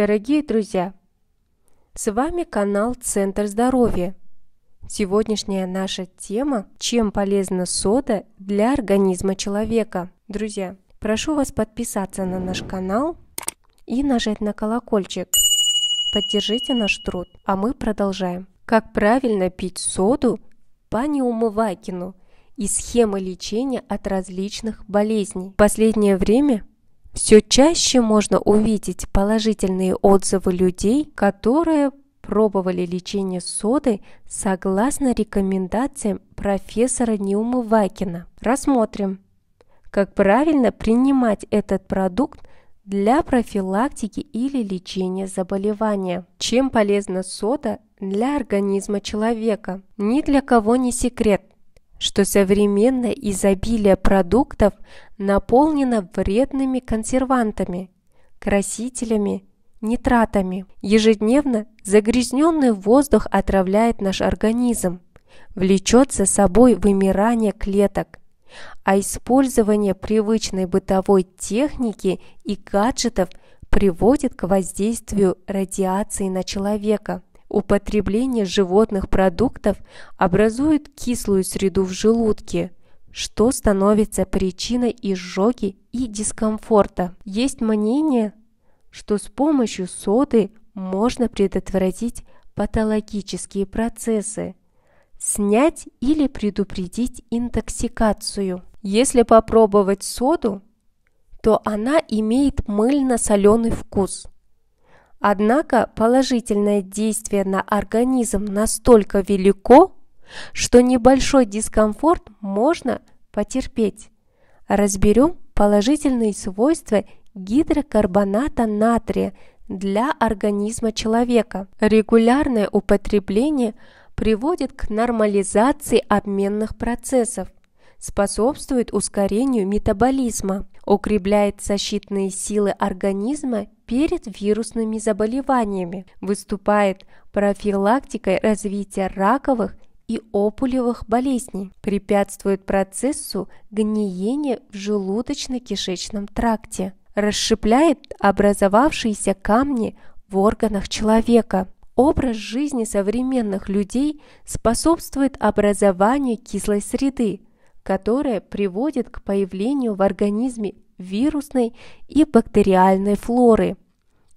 Дорогие друзья, с вами канал Центр здоровья. Сегодняшняя наша тема – чем полезна сода для организма человека. Друзья, прошу вас подписаться на наш канал и нажать на колокольчик. Поддержите наш труд, а мы продолжаем. Как правильно пить соду по Неумывакину и схемы лечения от различных болезней. В последнее время все чаще можно увидеть положительные отзывы людей, которые пробовали лечение соды согласно рекомендациям профессора Неумывакина. Рассмотрим, как правильно принимать этот продукт для профилактики или лечения заболевания. Чем полезна сода для организма человека? Ни для кого не секрет что современное изобилие продуктов наполнено вредными консервантами, красителями, нитратами. Ежедневно загрязненный воздух отравляет наш организм, влечет за собой вымирание клеток, а использование привычной бытовой техники и гаджетов приводит к воздействию радиации на человека – Употребление животных продуктов образует кислую среду в желудке, что становится причиной изжоги и дискомфорта. Есть мнение, что с помощью соды можно предотвратить патологические процессы, снять или предупредить интоксикацию. Если попробовать соду, то она имеет мыльно-соленый вкус. Однако положительное действие на организм настолько велико, что небольшой дискомфорт можно потерпеть. Разберем положительные свойства гидрокарбоната натрия для организма человека. Регулярное употребление приводит к нормализации обменных процессов, способствует ускорению метаболизма, укрепляет защитные силы организма перед вирусными заболеваниями, выступает профилактикой развития раковых и опулевых болезней, препятствует процессу гниения в желудочно-кишечном тракте, расшипляет образовавшиеся камни в органах человека. Образ жизни современных людей способствует образованию кислой среды, которая приводит к появлению в организме вирусной и бактериальной флоры,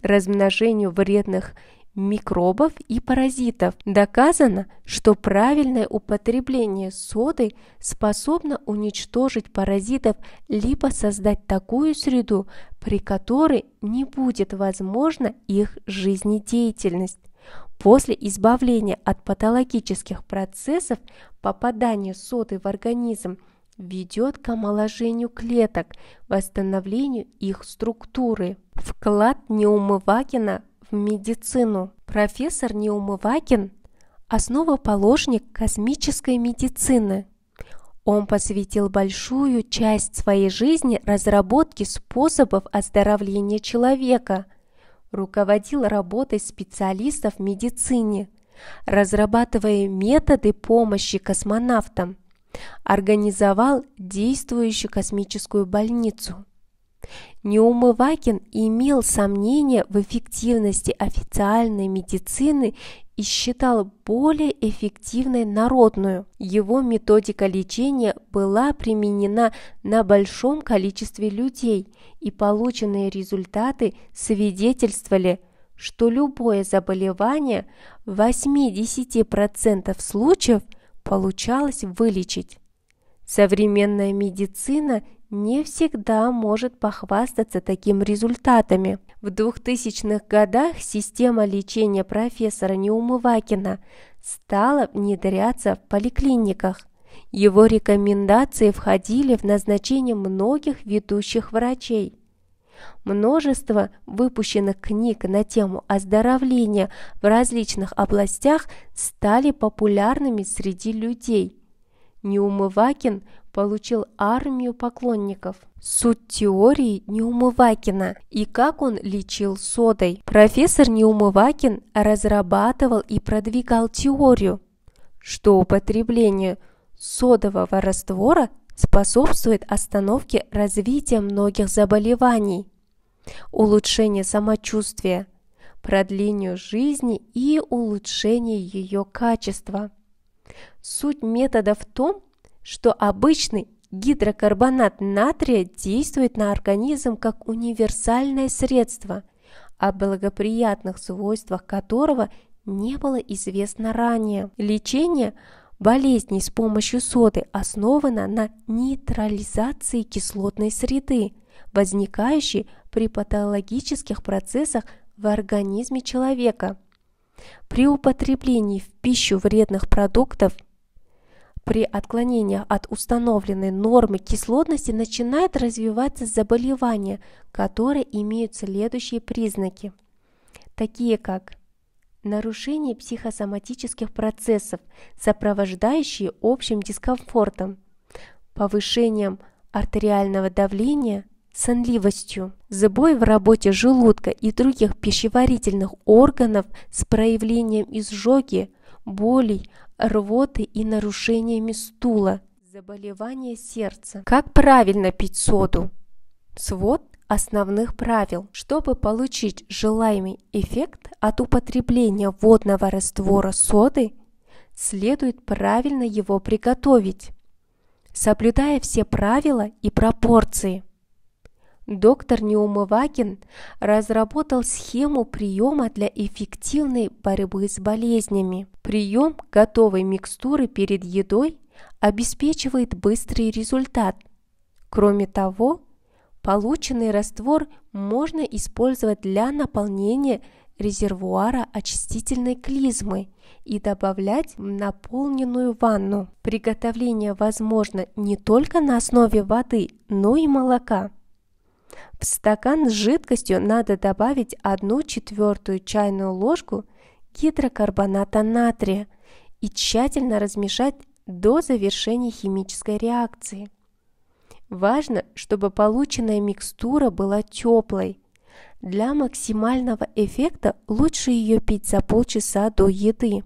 размножению вредных микробов и паразитов. Доказано, что правильное употребление соды способно уничтожить паразитов либо создать такую среду, при которой не будет возможна их жизнедеятельность. После избавления от патологических процессов попадания соды в организм – ведет к омоложению клеток, восстановлению их структуры. Вклад Неумывакина в медицину. Профессор Неумывакин – основоположник космической медицины. Он посвятил большую часть своей жизни разработке способов оздоровления человека, руководил работой специалистов в медицине, разрабатывая методы помощи космонавтам – организовал действующую космическую больницу. Неумывакин имел сомнения в эффективности официальной медицины и считал более эффективной народную. Его методика лечения была применена на большом количестве людей, и полученные результаты свидетельствовали, что любое заболевание в 80% случаев – получалось вылечить. Современная медицина не всегда может похвастаться таким результатами. В 2000-х годах система лечения профессора Неумывакина стала внедряться в поликлиниках. Его рекомендации входили в назначение многих ведущих врачей. Множество выпущенных книг на тему оздоровления в различных областях стали популярными среди людей. Неумывакин получил армию поклонников. Суть теории Неумывакина и как он лечил содой. Профессор Неумывакин разрабатывал и продвигал теорию, что употребление содового раствора способствует остановке развития многих заболеваний улучшение самочувствия, продлению жизни и улучшение ее качества. Суть метода в том, что обычный гидрокарбонат натрия действует на организм как универсальное средство, о благоприятных свойствах которого не было известно ранее. Лечение болезней с помощью соды основано на нейтрализации кислотной среды – возникающий при патологических процессах в организме человека, при употреблении в пищу вредных продуктов, при отклонениях от установленной нормы кислотности начинает развиваться заболевания, которые имеют следующие признаки, такие как нарушение психосоматических процессов, сопровождающие общим дискомфортом, повышением артериального давления, сонливостью. Забой в работе желудка и других пищеварительных органов с проявлением изжоги, болей, рвоты и нарушениями стула. Заболевание сердца. Как правильно пить соду? Свод основных правил. Чтобы получить желаемый эффект от употребления водного раствора соды, следует правильно его приготовить, соблюдая все правила и пропорции. Доктор Неумывакин разработал схему приема для эффективной борьбы с болезнями. Прием готовой микстуры перед едой обеспечивает быстрый результат. Кроме того, полученный раствор можно использовать для наполнения резервуара очистительной клизмы и добавлять в наполненную ванну. Приготовление возможно не только на основе воды, но и молока. В стакан с жидкостью надо добавить 1 четвертую чайную ложку гидрокарбоната натрия и тщательно размешать до завершения химической реакции. Важно, чтобы полученная микстура была теплой. Для максимального эффекта лучше ее пить за полчаса до еды.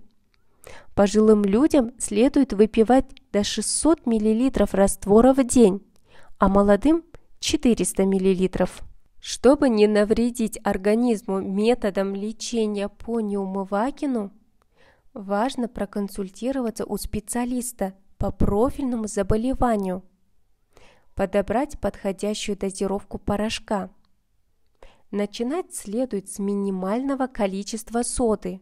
Пожилым людям следует выпивать до 600 мл раствора в день, а молодым – 400 мл. Чтобы не навредить организму методом лечения по неумывакину, важно проконсультироваться у специалиста по профильному заболеванию, подобрать подходящую дозировку порошка. Начинать следует с минимального количества соды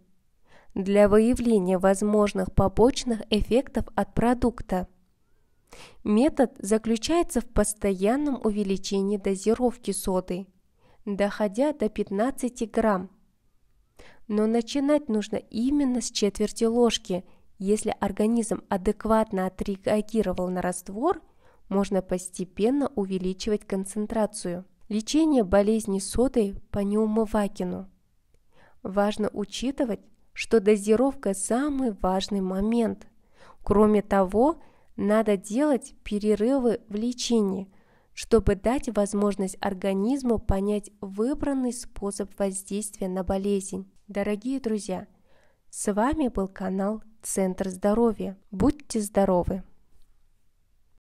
для выявления возможных побочных эффектов от продукта – Метод заключается в постоянном увеличении дозировки соды, доходя до 15 грамм. Но начинать нужно именно с четверти ложки. Если организм адекватно отреагировал на раствор, можно постепенно увеличивать концентрацию. Лечение болезни содой по Неумывакину. Важно учитывать, что дозировка – самый важный момент. Кроме того, надо делать перерывы в лечении, чтобы дать возможность организму понять выбранный способ воздействия на болезнь. Дорогие друзья, с вами был канал Центр здоровья. Будьте здоровы!